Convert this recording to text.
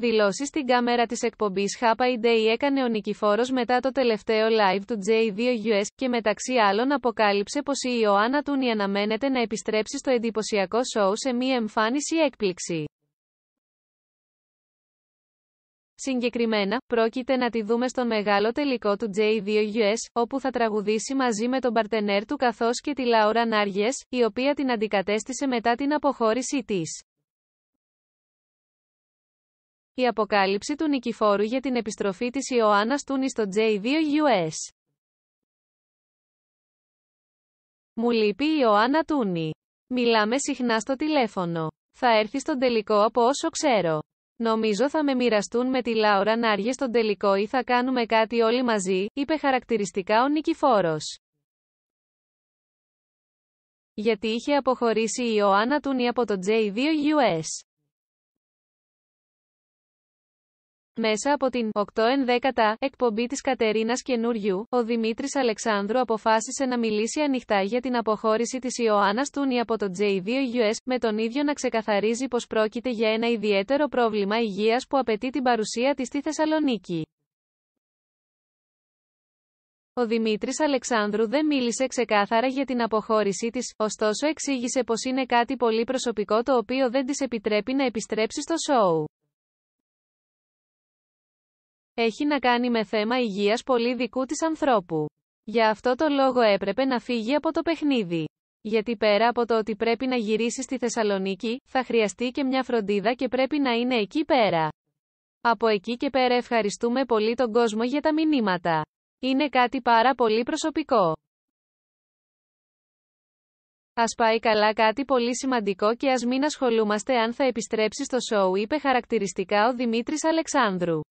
Δηλώσεις στην κάμερα της εκπομπής Happy Day έκανε ο νικηφόρος μετά το τελευταίο live του J2US και μεταξύ άλλων αποκάλυψε πως η Ιωάννα Τούνη αναμένεται να επιστρέψει στο εντυπωσιακό σοου σε μία εμφάνιση έκπληξη. Συγκεκριμένα, πρόκειται να τη δούμε στον μεγάλο τελικό του J2US, όπου θα τραγουδήσει μαζί με τον παρτενέρ του καθώς και τη Λαούρα Νάργιες, η οποία την αντικατέστησε μετά την αποχώρησή της. Η αποκάλυψη του Νικηφόρου για την επιστροφή της Ιωάννας Τούνης στο J2US. Μου λείπει η Ιωάννα Τούνη. Μιλάμε συχνά στο τηλέφωνο. Θα έρθει στον τελικό από όσο ξέρω. Νομίζω θα με μοιραστούν με τη Λάουρα Νάργε στον τελικό ή θα κάνουμε κάτι όλοι μαζί, είπε χαρακτηριστικά ο Νικηφόρος. Γιατί είχε αποχωρήσει η Ιωάννα Τούνη από το J2US. Μέσα από την 8 10 εκπομπή της Κατερίνας Καινούριου, ο Δημήτρης Αλεξάνδρου αποφάσισε να μιλήσει ανοιχτά για την αποχώρηση της Ιωάννας Τούνη από το J2US, με τον ίδιο να ξεκαθαρίζει πως πρόκειται για ένα ιδιαίτερο πρόβλημα υγείας που απαιτεί την παρουσία της στη Θεσσαλονίκη. Ο Δημήτρης Αλεξάνδρου δεν μίλησε ξεκάθαρα για την αποχώρησή της, ωστόσο εξήγησε πως είναι κάτι πολύ προσωπικό το οποίο δεν της επιτρέπει να επιστρέψει στο σοου έχει να κάνει με θέμα υγείας πολύ δικού της ανθρώπου. Για αυτό το λόγο έπρεπε να φύγει από το παιχνίδι. Γιατί πέρα από το ότι πρέπει να γυρίσει στη Θεσσαλονίκη, θα χρειαστεί και μια φροντίδα και πρέπει να είναι εκεί πέρα. Από εκεί και πέρα ευχαριστούμε πολύ τον κόσμο για τα μηνύματα. Είναι κάτι πάρα πολύ προσωπικό. Ας πάει καλά κάτι πολύ σημαντικό και ας μην ασχολούμαστε αν θα επιστρέψει στο σοου, είπε χαρακτηριστικά ο Δημήτρης Αλεξάνδρου.